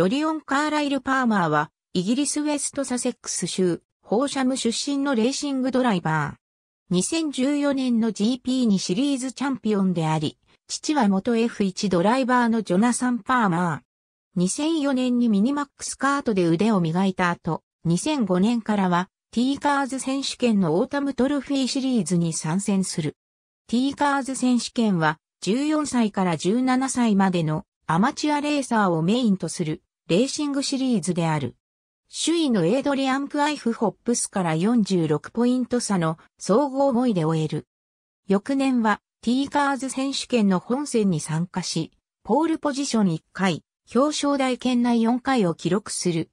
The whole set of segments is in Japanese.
ジョリオン・カーライル・パーマーは、イギリスウェストサセックス州、ホーシャム出身のレーシングドライバー。2014年の GP にシリーズチャンピオンであり、父は元 F1 ドライバーのジョナサン・パーマー。2004年にミニマックスカートで腕を磨いた後、2005年からは、ティーカーズ選手権のオータムトロフィーシリーズに参戦する。ティーカーズ選手権は、14歳から17歳までのアマチュアレーサーをメインとするレーシングシリーズである。首位のエイドリアン・プアイフ・ホップスから46ポイント差の総合5位で終える。翌年はティーカーズ選手権の本戦に参加し、ポールポジション1回、表彰台圏内4回を記録する。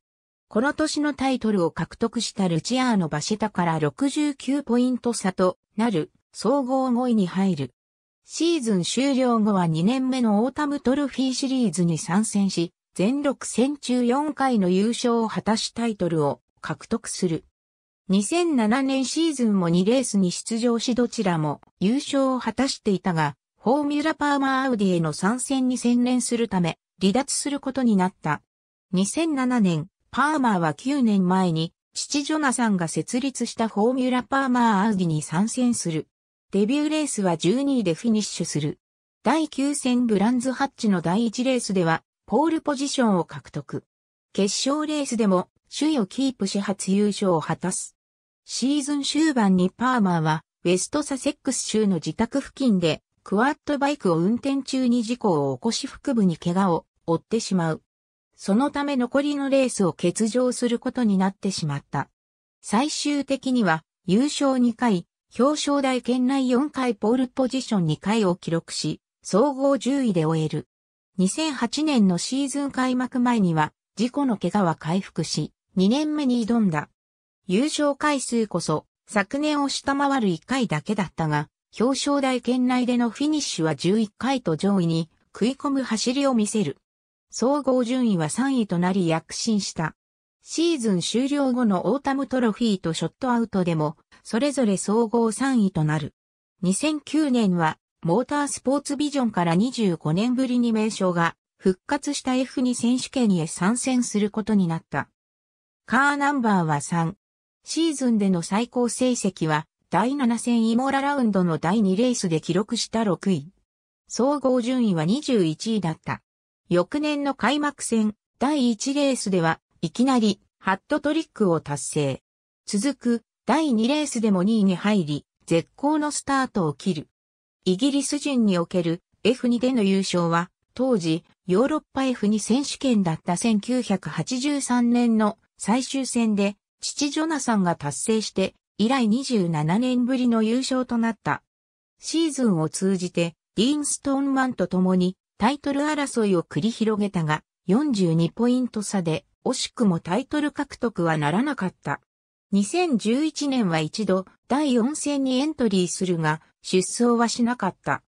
この年のタイトルを獲得したルチアーノ・バシェタから69ポイント差となる総合5位に入る。シーズン終了後は2年目のオータムトロフィーシリーズに参戦し、全6戦中4回の優勝を果たしタイトルを獲得する。2007年シーズンも2レースに出場しどちらも優勝を果たしていたが、フォーミュラパーマーアウディへの参戦に専念するため離脱することになった。2007年、パーマーは9年前に父ジョナさんが設立したフォーミュラパーマーアウディに参戦する。デビューレースは12位でフィニッシュする。第9戦ブランズハッチの第1レースではポールポジションを獲得。決勝レースでも首位をキープし初優勝を果たす。シーズン終盤にパーマーはウェストサセックス州の自宅付近でクワッドバイクを運転中に事故を起こし腹部に怪我を負ってしまう。そのため残りのレースを欠場することになってしまった。最終的には優勝2回、表彰台圏内4回ポールポジション2回を記録し、総合10位で終える。2008年のシーズン開幕前には、事故の怪我は回復し、2年目に挑んだ。優勝回数こそ、昨年を下回る1回だけだったが、表彰台圏内でのフィニッシュは11回と上位に食い込む走りを見せる。総合順位は3位となり躍進した。シーズン終了後のオータムトロフィーとショットアウトでも、それぞれ総合3位となる。2009年はモータースポーツビジョンから25年ぶりに名称が復活した F2 選手権へ参戦することになった。カーナンバーは3。シーズンでの最高成績は第7戦イモララウンドの第2レースで記録した6位。総合順位は21位だった。翌年の開幕戦第1レースではいきなりハットトリックを達成。続く第2レースでも2位に入り、絶好のスタートを切る。イギリス人における F2 での優勝は、当時、ヨーロッパ F2 選手権だった1983年の最終戦で、父ジョナサンが達成して、以来27年ぶりの優勝となった。シーズンを通じて、ディーン・ストーンマンと共にタイトル争いを繰り広げたが、42ポイント差で、惜しくもタイトル獲得はならなかった。2011年は一度、第4戦にエントリーするが、出走はしなかった。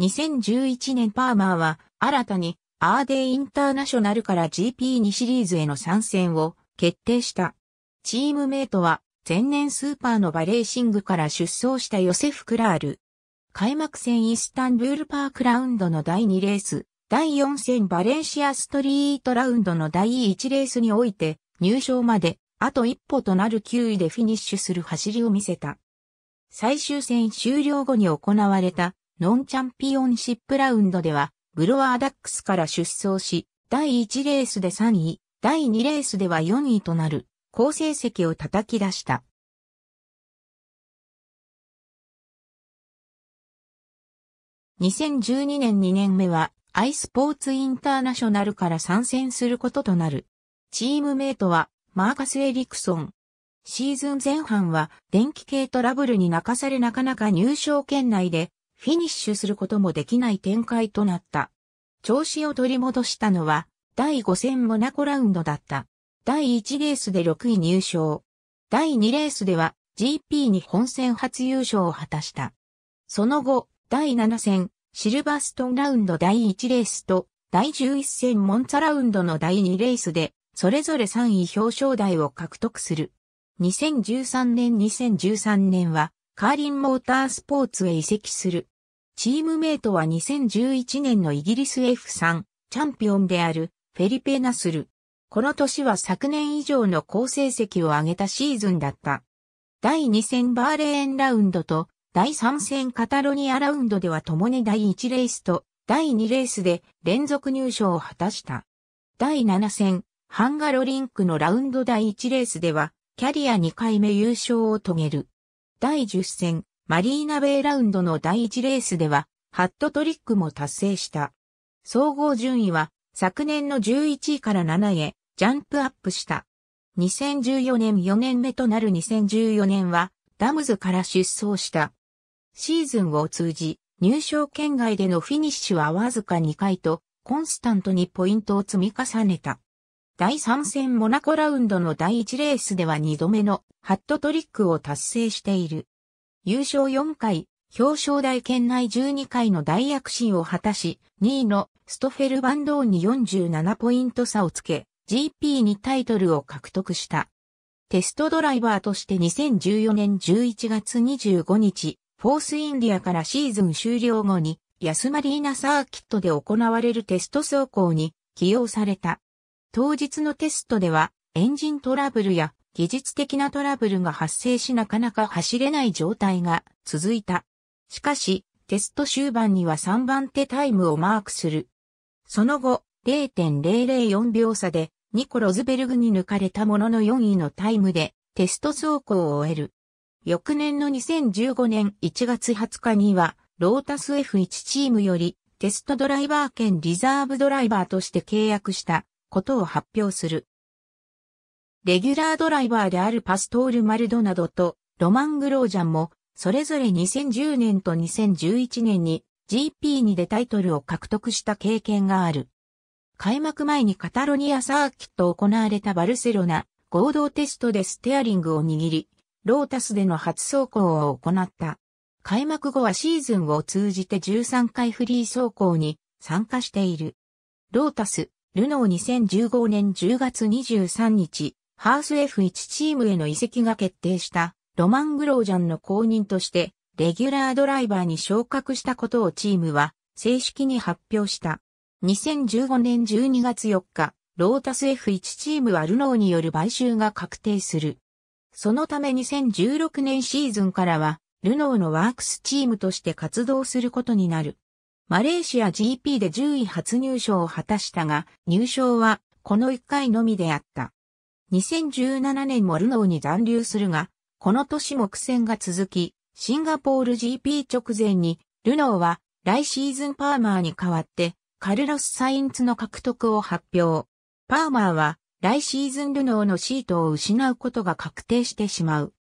2011年パーマーは新たにアーデイインターナショナルから GP2 シリーズへの参戦を決定した。チームメイトは前年スーパーのバレーシングから出走したヨセフ・クラール。開幕戦イスタンブールパークラウンドの第2レース、第4戦バレンシアストリートラウンドの第1レースにおいて、入賞まで、あと一歩となる9位でフィニッシュする走りを見せた。最終戦終了後に行われたノンチャンピオンシップラウンドでは、ブロワーダックスから出走し、第1レースで3位、第2レースでは4位となる、好成績を叩き出した。2012年2年目は、アイスポーツインターナショナルから参戦することとなる。チームメイトは、マーカス・エリクソン、シーズン前半は電気系トラブルに泣かされなかなか入賞圏内でフィニッシュすることもできない展開となった。調子を取り戻したのは第5戦モナコラウンドだった。第1レースで6位入賞。第2レースでは GP に本戦初優勝を果たした。その後、第7戦、シルバーストンラウンド第1レースと、第11戦モンツァラウンドの第2レースで、それぞれ3位表彰台を獲得する。2013年2013年はカーリンモータースポーツへ移籍する。チームメイトは2011年のイギリス F3 チャンピオンであるフェリペ・ナスル。この年は昨年以上の好成績を上げたシーズンだった。第2戦バーレーンラウンドと第3戦カタロニアラウンドでは共に第1レースと第2レースで連続入賞を果たした。第7戦ハンガロリンクのラウンド第1レースではキャリア2回目優勝を遂げる。第10戦、マリーナベイラウンドの第1レースでは、ハットトリックも達成した。総合順位は、昨年の11位から7位へ、ジャンプアップした。2014年4年目となる2014年は、ダムズから出走した。シーズンを通じ、入賞圏外でのフィニッシュはわずか2回と、コンスタントにポイントを積み重ねた。第3戦モナコラウンドの第1レースでは2度目のハットトリックを達成している。優勝4回、表彰台圏内12回の大躍進を果たし、2位のストフェルバンドーンに47ポイント差をつけ、GP にタイトルを獲得した。テストドライバーとして2014年11月25日、フォースインディアからシーズン終了後に、ヤスマリーナサーキットで行われるテスト走行に起用された。当日のテストではエンジントラブルや技術的なトラブルが発生しなかなか走れない状態が続いた。しかし、テスト終盤には3番手タイムをマークする。その後、0.004秒差でニコ・ロズベルグに抜かれたものの4位のタイムでテスト走行を終える。翌年の2015年1月20日には、ロータス F1 チームよりテストドライバー兼リザーブドライバーとして契約したことを発表する。レギュラードライバーであるパストール・マルドナドとロマン・グロージャンも、それぞれ2010年と2011年に GP2 でタイトルを獲得した経験がある。開幕前にカタロニアサーキット行われたバルセロナ合同テストでステアリングを握り、ロータスでの初走行を行った。開幕後はシーズンを通じて13回フリー走行に参加している。ロータス、ルノー2015年10月23日、ハース F1 チームへの移籍が決定したロマン・グロージャンの後任として、レギュラードライバーに昇格したことをチームは正式に発表した。2015年12月4日、ロータス F1 チームはルノーによる買収が確定する。そのため2016年シーズンからは、ルノーのワークスチームとして活動することになる。マレーシア GP で10位初入賞を果たしたが、入賞はこの1回のみであった。2017年もルノーに残留するが、この年も苦戦が続き、シンガポール GP 直前に、ルノーは来シーズンパーマーに代わって、カルロス・サインツの獲得を発表。パーマーは来シーズンルノーのシートを失うことが確定してしまう。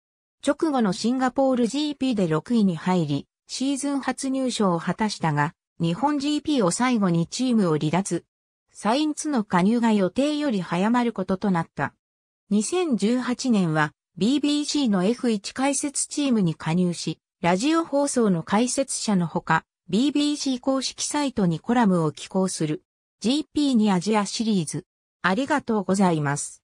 直後のシンガポール GP で6位に入り、シーズン初入賞を果たしたが、日本 GP を最後にチームを離脱。サインツの加入が予定より早まることとなった。2018年は BBC の F1 解説チームに加入し、ラジオ放送の解説者のほか、BBC 公式サイトにコラムを寄稿する。GP にアジアシリーズ。ありがとうございます。